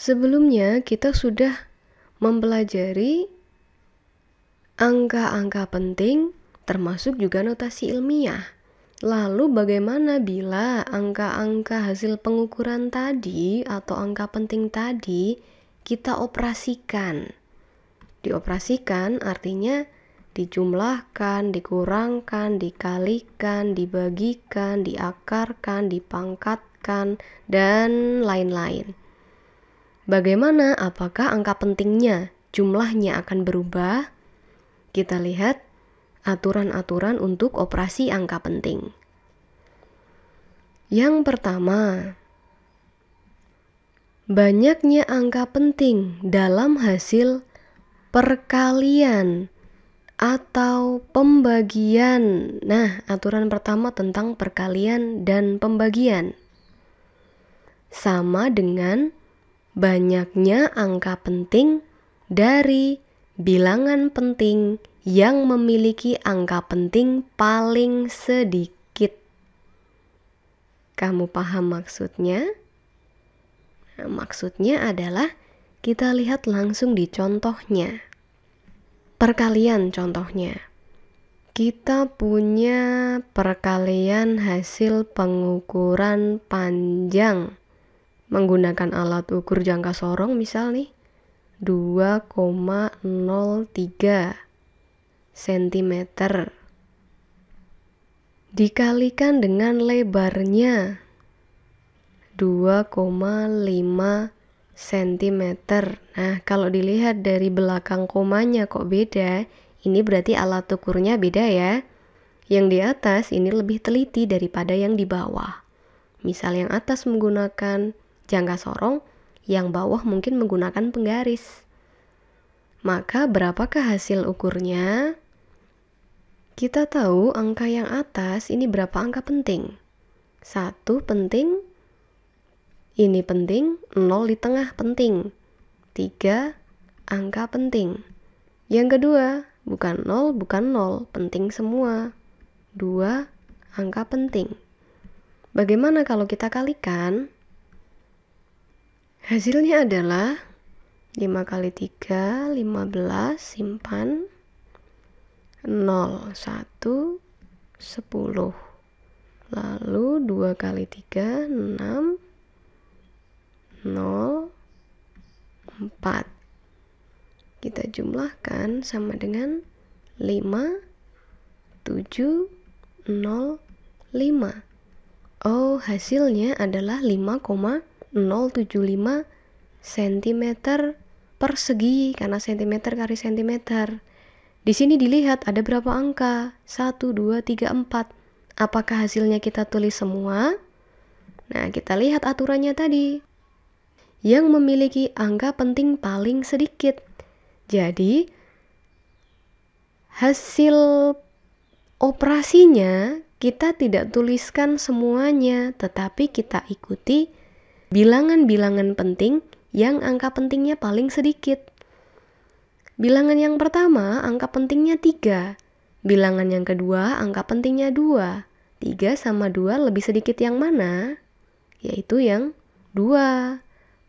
Sebelumnya kita sudah mempelajari angka-angka penting termasuk juga notasi ilmiah. Lalu bagaimana bila angka-angka hasil pengukuran tadi atau angka penting tadi kita operasikan? Dioperasikan artinya dijumlahkan, dikurangkan, dikalikan, dibagikan, diakarkan, dipangkatkan, dan lain-lain. Bagaimana, apakah angka pentingnya jumlahnya akan berubah? Kita lihat aturan-aturan untuk operasi angka penting. Yang pertama, banyaknya angka penting dalam hasil perkalian atau pembagian. Nah, aturan pertama tentang perkalian dan pembagian sama dengan banyaknya angka penting dari bilangan penting yang memiliki angka penting paling sedikit. Kamu paham maksudnya? Nah, maksudnya adalah kita lihat langsung di contohnya. Perkalian contohnya. Kita punya perkalian hasil pengukuran panjang menggunakan alat ukur jangka sorong misal nih 2,03 cm dikalikan dengan lebarnya 2,5 cm. Nah, kalau dilihat dari belakang komanya kok beda, ini berarti alat ukurnya beda ya. Yang di atas ini lebih teliti daripada yang di bawah. Misal yang atas menggunakan jangka sorong yang bawah mungkin menggunakan penggaris. Maka berapakah hasil ukurnya? Kita tahu angka yang atas ini berapa angka penting. Satu penting, ini penting, nol di tengah penting. Tiga, angka penting. Yang kedua, bukan nol, bukan nol, penting semua. Dua, angka penting. Bagaimana kalau kita kalikan? Hasilnya adalah 5 kali 3, 15, simpan 0, 1, 10 lalu 2 kali 3, 6 0, 4 kita jumlahkan sama dengan 5 7, 0, 5. Oh hasilnya adalah 5,5 0,075 cm persegi karena cm kali cm. Di sini dilihat ada berapa angka? 1, 2, 3, 4. Apakah hasilnya kita tulis semua? Nah, kita lihat aturannya tadi. Yang memiliki angka penting paling sedikit. Jadi, hasil operasinya kita tidak tuliskan semuanya, tetapi kita ikuti bilangan-bilangan penting yang angka pentingnya paling sedikit. Bilangan yang pertama, angka pentingnya 3. Bilangan yang kedua, angka pentingnya 2. 3 sama 2 lebih sedikit yang mana? Yaitu yang 2.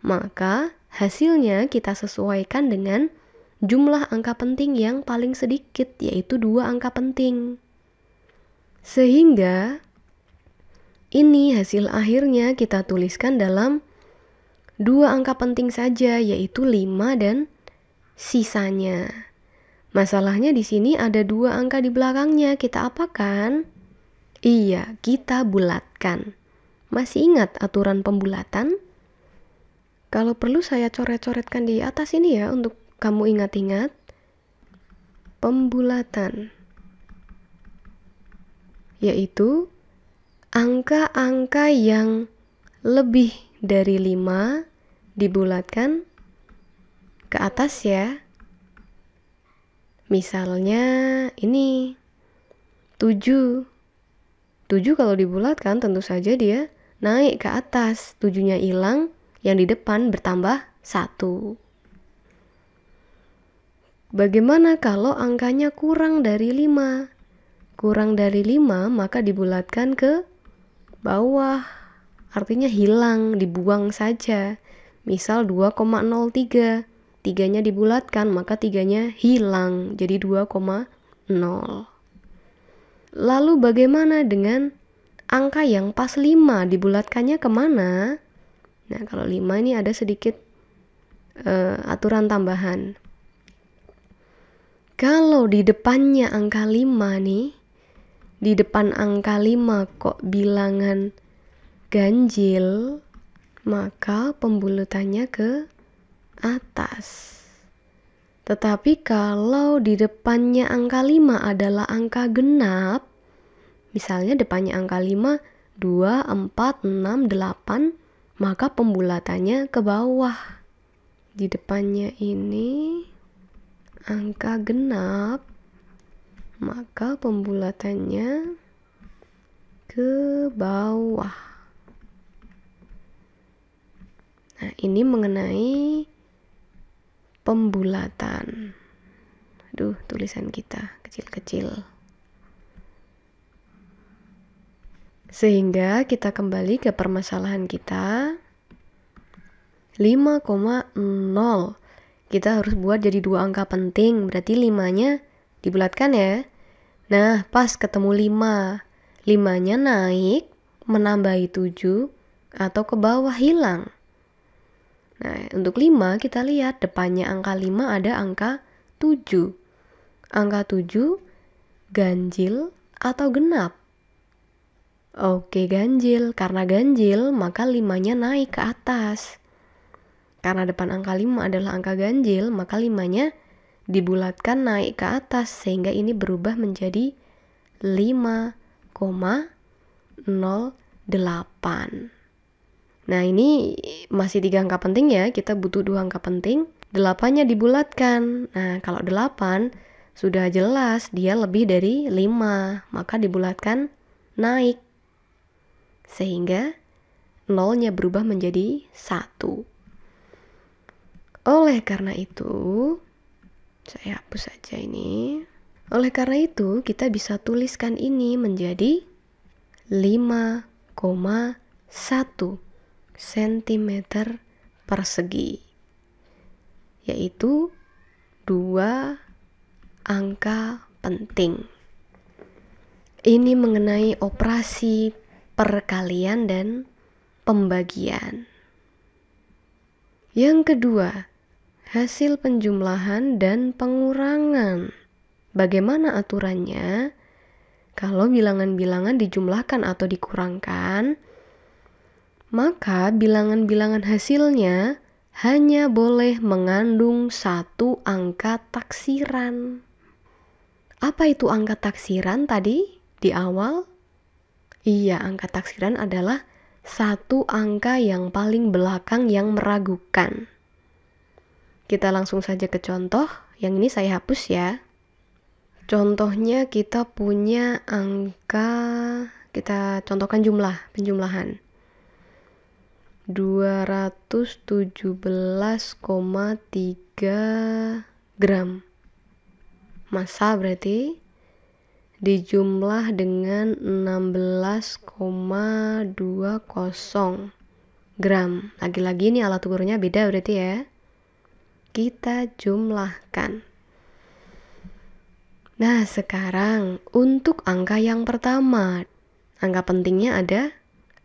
Maka hasilnya kita sesuaikan dengan jumlah angka penting yang paling sedikit, yaitu dua angka penting. Sehingga ini hasil akhirnya kita tuliskan dalam dua angka penting saja yaitu 5 dan sisanya. Masalahnya di sini ada dua angka di belakangnya, kita apakan? Iya, kita bulatkan. Masih ingat aturan pembulatan? Kalau perlu saya coret-coretkan di atas ini ya untuk kamu ingat-ingat. Pembulatan yaitu angka-angka yang lebih dari 5 dibulatkan ke atas ya. Misalnya ini 7. 7 kalau dibulatkan tentu saja dia naik ke atas. 7-nya hilang, yang di depan bertambah 1. Bagaimana kalau angkanya kurang dari 5? Kurang dari 5 maka dibulatkan ke bawah artinya hilang, dibuang saja. Misal 2,03, tiganya dibulatkan maka tiganya hilang jadi 2,0. Lalu bagaimana dengan angka yang pas 5 dibulatkannya kemana? Nah kalau 5 ini ada sedikit uh, aturan tambahan. Kalau di depannya angka 5 nih, di depan angka 5 kok bilangan ganjil, maka pembulutannya ke atas. Tetapi kalau di depannya angka 5 adalah angka genap, misalnya depannya angka 5, 2, 4, 6, 8, maka pembulatannya ke bawah. Di depannya ini angka genap, maka pembulatannya ke bawah. Nah, ini mengenai pembulatan. Aduh, tulisan kita kecil-kecil. Sehingga kita kembali ke permasalahan kita. 5,0 kita harus buat jadi dua angka penting berarti 5 nya dibulatkan ya Nah, pas ketemu 5. 5-nya naik, menambahi 7, atau ke bawah hilang. Nah, untuk 5 kita lihat depannya angka 5 ada angka 7. Angka 7 ganjil atau genap. Oke, ganjil. Karena ganjil, maka 5-nya naik ke atas. Karena depan angka 5 adalah angka ganjil, maka 5-nya dibulatkan naik ke atas sehingga ini berubah menjadi 5,08. Nah, ini masih tiga angka penting ya. Kita butuh dua angka penting. Delapannya dibulatkan. Nah, kalau delapan sudah jelas dia lebih dari 5, maka dibulatkan naik. Sehingga nolnya berubah menjadi satu. Oleh karena itu, saya hapus saja ini. Oleh karena itu, kita bisa tuliskan ini menjadi 5,1 cm persegi, yaitu dua angka penting. Ini mengenai operasi perkalian dan pembagian. Yang kedua, hasil penjumlahan dan pengurangan. Bagaimana aturannya? Kalau bilangan-bilangan dijumlahkan atau dikurangkan, maka bilangan-bilangan hasilnya hanya boleh mengandung satu angka taksiran. Apa itu angka taksiran tadi di awal? Iya, angka taksiran adalah satu angka yang paling belakang yang meragukan. Kita langsung saja ke contoh. Yang ini saya hapus ya. Contohnya kita punya angka kita contohkan jumlah penjumlahan. 217,3 gram Masa berarti dijumlah dengan 16,20 gram. Lagi-lagi ini alat ukurnya beda berarti ya kita jumlahkan. Nah, sekarang untuk angka yang pertama, angka pentingnya ada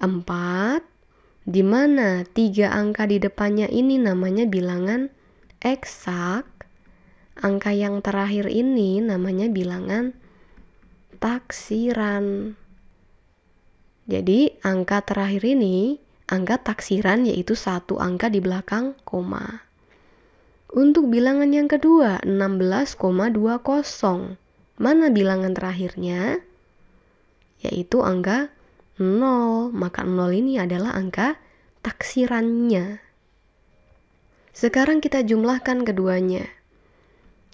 4, di mana tiga angka di depannya ini namanya bilangan eksak, angka yang terakhir ini namanya bilangan taksiran. Jadi, angka terakhir ini angka taksiran yaitu satu angka di belakang koma. Untuk bilangan yang kedua, 16,20. Mana bilangan terakhirnya? Yaitu angka 0. Maka 0 ini adalah angka taksirannya. Sekarang kita jumlahkan keduanya.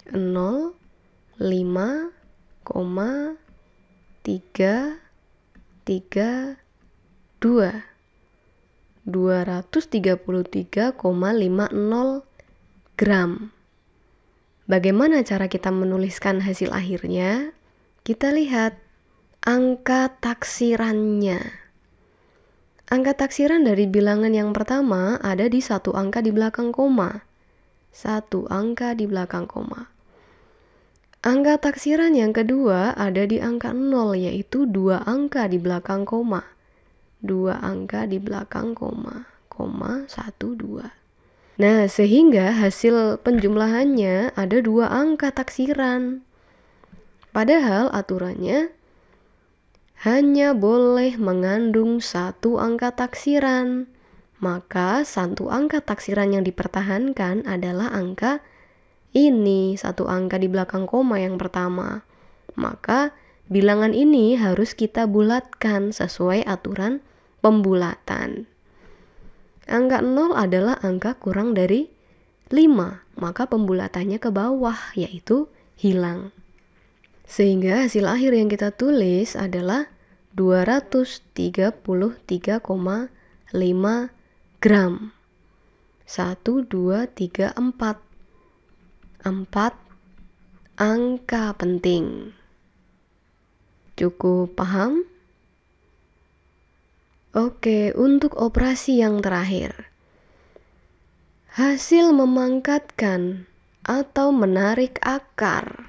0, 5, 3, 3, 2. 233,50 gram. Bagaimana cara kita menuliskan hasil akhirnya? Kita lihat angka taksirannya. Angka taksiran dari bilangan yang pertama ada di satu angka di belakang koma. Satu angka di belakang koma. Angka taksiran yang kedua ada di angka 0 yaitu dua angka di belakang koma. Dua angka di belakang koma, koma satu dua. Nah, sehingga hasil penjumlahannya ada dua angka taksiran. Padahal aturannya hanya boleh mengandung satu angka taksiran. Maka satu angka taksiran yang dipertahankan adalah angka ini, satu angka di belakang koma yang pertama. Maka bilangan ini harus kita bulatkan sesuai aturan pembulatan. Angka 0 adalah angka kurang dari 5, maka pembulatannya ke bawah yaitu hilang. Sehingga hasil akhir yang kita tulis adalah 233,5 gram. 1 2 3 4. 4 angka penting. Cukup paham? Oke, untuk operasi yang terakhir. Hasil memangkatkan atau menarik akar.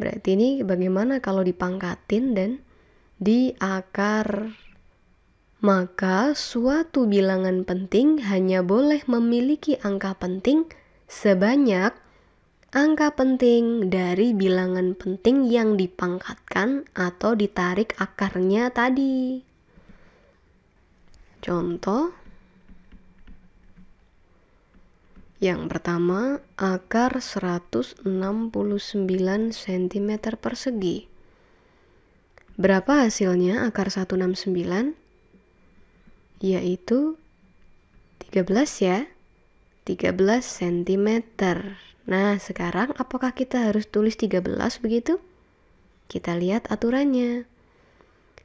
Berarti ini bagaimana kalau dipangkatin dan di akar? Maka suatu bilangan penting hanya boleh memiliki angka penting sebanyak angka penting dari bilangan penting yang dipangkatkan atau ditarik akarnya tadi. Contoh Yang pertama, akar 169 cm persegi. Berapa hasilnya akar 169? Yaitu 13 ya, 13 cm. Nah, sekarang apakah kita harus tulis 13 begitu? Kita lihat aturannya.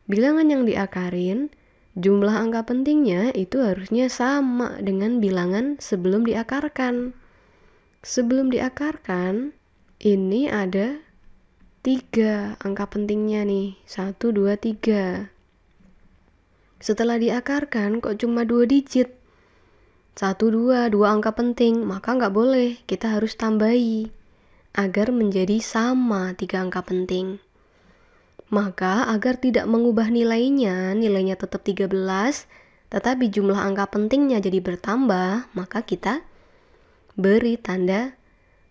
Bilangan yang diakarin Jumlah angka pentingnya itu harusnya sama dengan bilangan sebelum diakarkan. Sebelum diakarkan, ini ada tiga angka pentingnya nih. Satu, dua, tiga. Setelah diakarkan, kok cuma dua digit? Satu, dua, dua angka penting, maka nggak boleh. Kita harus tambahi agar menjadi sama tiga angka penting. Maka agar tidak mengubah nilainya, nilainya tetap 13, tetapi jumlah angka pentingnya jadi bertambah, maka kita beri tanda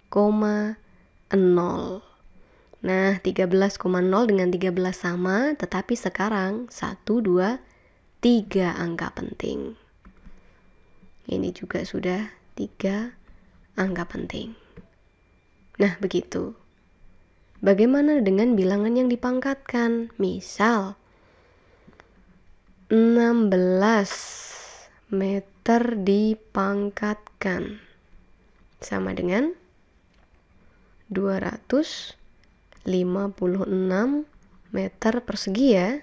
koma 0. Nah, 13,0 dengan 13 sama, tetapi sekarang 1, 2, 3 angka penting. Ini juga sudah 3 angka penting. Nah, begitu. Bagaimana dengan bilangan yang dipangkatkan? Misal 16 meter dipangkatkan sama dengan 256 meter persegi ya.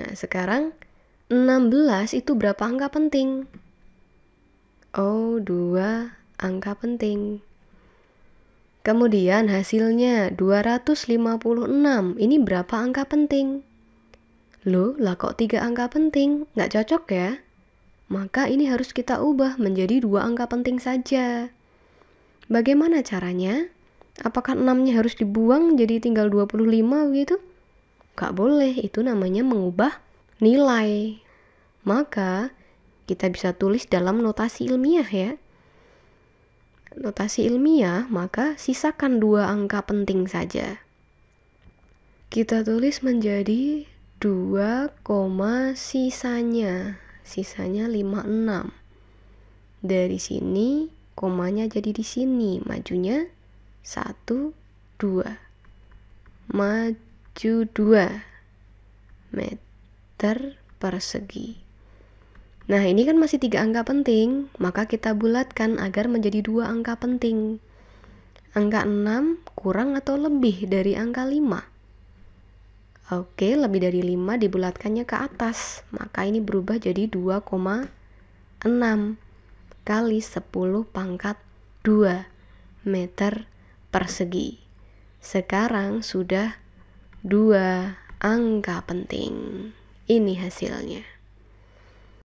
Nah, sekarang 16 itu berapa angka penting? Oh, dua angka penting. Kemudian hasilnya 256. Ini berapa angka penting? Loh, lah kok tiga angka penting? Nggak cocok ya? Maka ini harus kita ubah menjadi dua angka penting saja. Bagaimana caranya? Apakah enamnya harus dibuang jadi tinggal 25 gitu? Nggak boleh, itu namanya mengubah nilai. Maka kita bisa tulis dalam notasi ilmiah ya notasi ilmiah, maka sisakan dua angka penting saja. Kita tulis menjadi 2, sisanya. Sisanya 56. Dari sini, komanya jadi di sini. Majunya 1, 2. Maju 2 meter persegi. Nah, ini kan masih tiga angka penting, maka kita bulatkan agar menjadi dua angka penting. Angka 6 kurang atau lebih dari angka 5. Oke, lebih dari 5 dibulatkannya ke atas, maka ini berubah jadi 2,6 kali 10 pangkat 2 meter persegi. Sekarang sudah dua angka penting. Ini hasilnya.